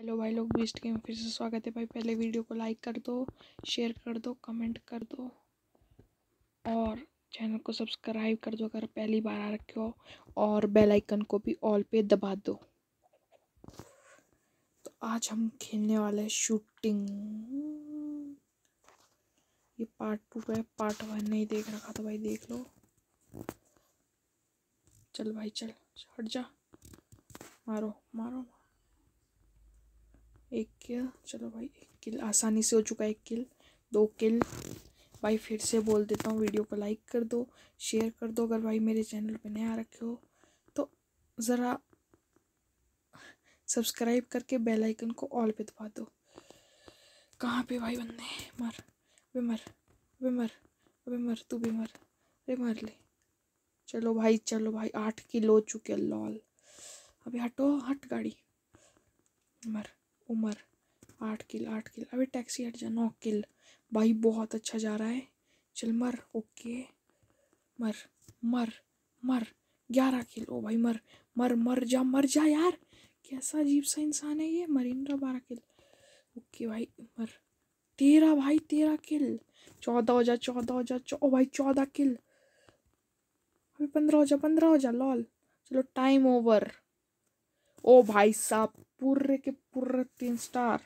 Hello भाई लोग best game फिर से स्वागत है भाई पहले वीडियो को लाइक कर दो शेयर कर दो कमेंट कर दो और चैनल को सब्सक्राइब कर दो अगर पहली बार आ रखे हो और बेल आइकन को भी ऑल पे दबा दो तो आज हम खेलने वाले हैं शूटिंग ये पार्ट टू है पार्ट वन नहीं देख रखा तो भाई देख लो चल भाई चल हट जा मारो मारो, मारो। एक किल चलो भाई एक किल आसानी से हो चुका है एक किल दो किल भाई फिर से बोल देता हूँ वीडियो को लाइक कर दो शेयर कर दो अगर भाई मेरे चैनल पे नया रखे हो तो ज़रा सब्सक्राइब करके बेल आइकन को ऑल पे दबा दो कहाँ पे भाई बंदे मर वे मर वे मर वे मर तू भी मर अरे मर ले चलो भाई चलो भाई आठ किलो हो चुके लॉल अभी हटो हट गाड़ी मर उमर आठ किल आठ किल अभी टैक्सी हट जा नौ किल भाई बहुत अच्छा जा रहा है चल मर ओके मर मर मर ग्यारह किल ओ भाई मर मर मर जा मर जा यार कैसा अजीब सा इंसान है ये मरिंद्रा बारह किल ओके भाई मर तेरह भाई तेरह किल चौदह हो जा चौदह हो जा चौ भाई चौदह किल अभी पंद्रह हो जा पंद्रह हो जा लॉल चलो टाइम ओवर ओ भाई साहब पूरे के पूरे तीन स्टार